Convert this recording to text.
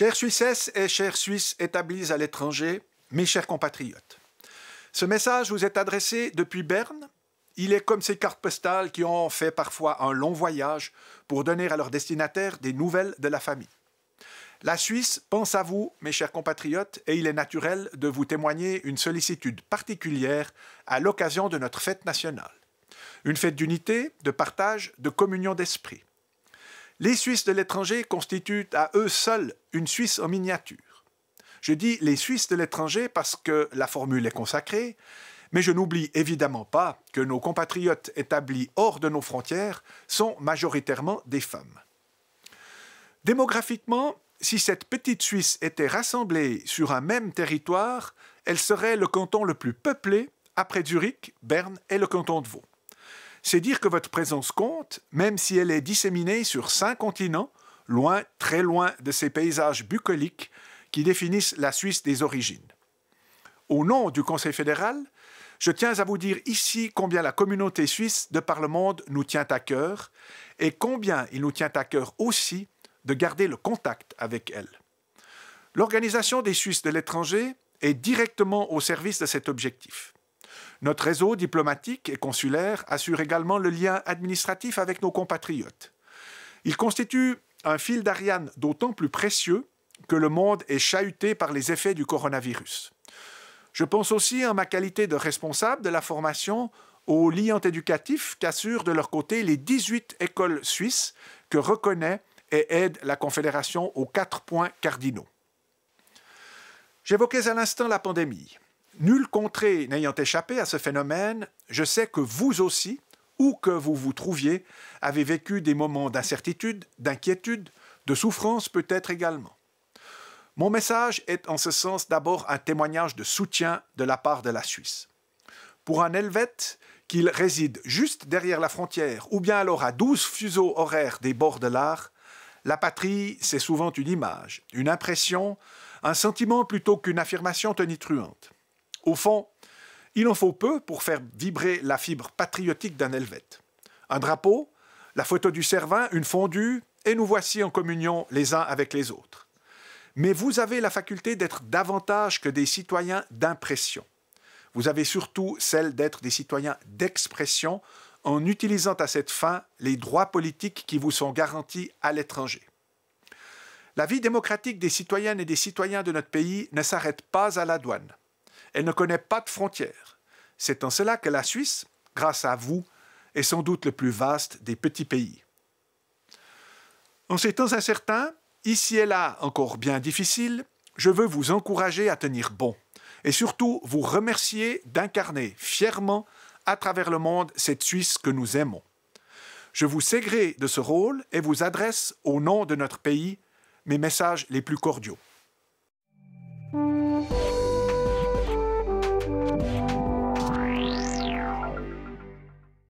Chers Suisses et chers Suisses établis à l'étranger, mes chers compatriotes, ce message vous est adressé depuis Berne. Il est comme ces cartes postales qui ont fait parfois un long voyage pour donner à leurs destinataires des nouvelles de la famille. La Suisse pense à vous, mes chers compatriotes, et il est naturel de vous témoigner une sollicitude particulière à l'occasion de notre fête nationale. Une fête d'unité, de partage, de communion d'esprit. Les Suisses de l'étranger constituent à eux seuls une Suisse en miniature. Je dis les Suisses de l'étranger parce que la formule est consacrée, mais je n'oublie évidemment pas que nos compatriotes établis hors de nos frontières sont majoritairement des femmes. Démographiquement, si cette petite Suisse était rassemblée sur un même territoire, elle serait le canton le plus peuplé après Zurich, Berne et le canton de Vaud c'est dire que votre présence compte, même si elle est disséminée sur cinq continents, loin, très loin de ces paysages bucoliques qui définissent la Suisse des origines. Au nom du Conseil fédéral, je tiens à vous dire ici combien la communauté suisse de par le monde nous tient à cœur et combien il nous tient à cœur aussi de garder le contact avec elle. L'Organisation des Suisses de l'étranger est directement au service de cet objectif. Notre réseau diplomatique et consulaire assure également le lien administratif avec nos compatriotes. Il constitue un fil d'Ariane d'autant plus précieux que le monde est chahuté par les effets du coronavirus. Je pense aussi, en ma qualité de responsable de la formation, aux liens éducatifs qu'assurent de leur côté les 18 écoles suisses que reconnaît et aide la Confédération aux quatre points cardinaux. J'évoquais à l'instant la pandémie. Nulle contrée n'ayant échappé à ce phénomène, je sais que vous aussi, où que vous vous trouviez, avez vécu des moments d'incertitude, d'inquiétude, de souffrance peut-être également. Mon message est en ce sens d'abord un témoignage de soutien de la part de la Suisse. Pour un Helvète, qu'il réside juste derrière la frontière ou bien alors à 12 fuseaux horaires des bords de l'art, la patrie, c'est souvent une image, une impression, un sentiment plutôt qu'une affirmation tenitruante. Au fond, il en faut peu pour faire vibrer la fibre patriotique d'un Helvète. Un drapeau, la photo du Servin, une fondue, et nous voici en communion les uns avec les autres. Mais vous avez la faculté d'être davantage que des citoyens d'impression. Vous avez surtout celle d'être des citoyens d'expression en utilisant à cette fin les droits politiques qui vous sont garantis à l'étranger. La vie démocratique des citoyennes et des citoyens de notre pays ne s'arrête pas à la douane. Elle ne connaît pas de frontières. C'est en cela que la Suisse, grâce à vous, est sans doute le plus vaste des petits pays. En ces temps incertains, ici et là encore bien difficiles, je veux vous encourager à tenir bon et surtout vous remercier d'incarner fièrement à travers le monde cette Suisse que nous aimons. Je vous ségrerai de ce rôle et vous adresse au nom de notre pays mes messages les plus cordiaux.